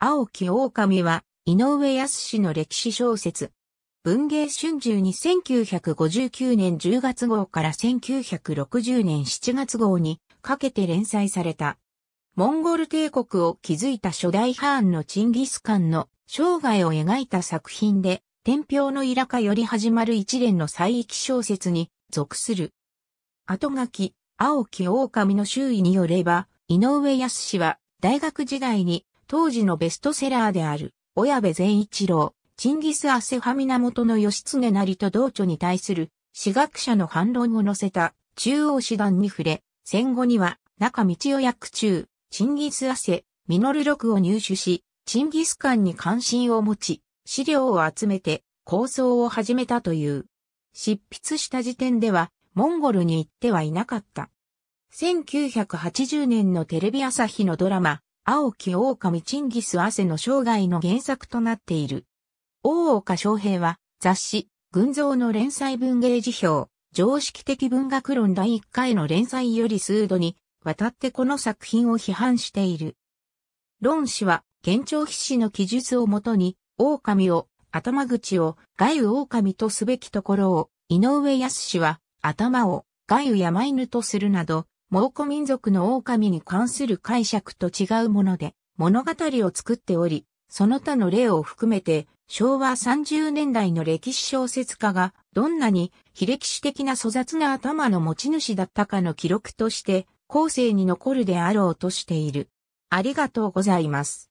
青木狼は、井上康の歴史小説。文芸春秋に1959年10月号から1960年7月号にかけて連載された。モンゴル帝国を築いた初代ハーンのチンギスカンの生涯を描いた作品で、天平のイラカより始まる一連の再域小説に属する。後書き、青木狼の周囲によれば、井上康は大学時代に当時のベストセラーである、親部善一郎、チンギス・アセナ元の義経なりと同著に対する、私学者の反論を載せた、中央師団に触れ、戦後には、中道を役中、チンギス・アセ、ミノル録を入手し、チンギス・館に関心を持ち、資料を集めて、構想を始めたという。執筆した時点では、モンゴルに行ってはいなかった。1980年のテレビ朝日のドラマ、青木狼チンギス汗の生涯の原作となっている。大岡昌平は雑誌、群像の連載文芸辞表、常識的文学論第1回の連載より数度にわたってこの作品を批判している。論氏は、現庁筆詞の記述をもとに、狼を、頭口を、外雨狼とすべきところを、井上康氏は、頭を、外雨山犬とするなど、蒙古民族の狼に関する解釈と違うもので物語を作っており、その他の例を含めて昭和30年代の歴史小説家がどんなに非歴史的な粗雑な頭の持ち主だったかの記録として後世に残るであろうとしている。ありがとうございます。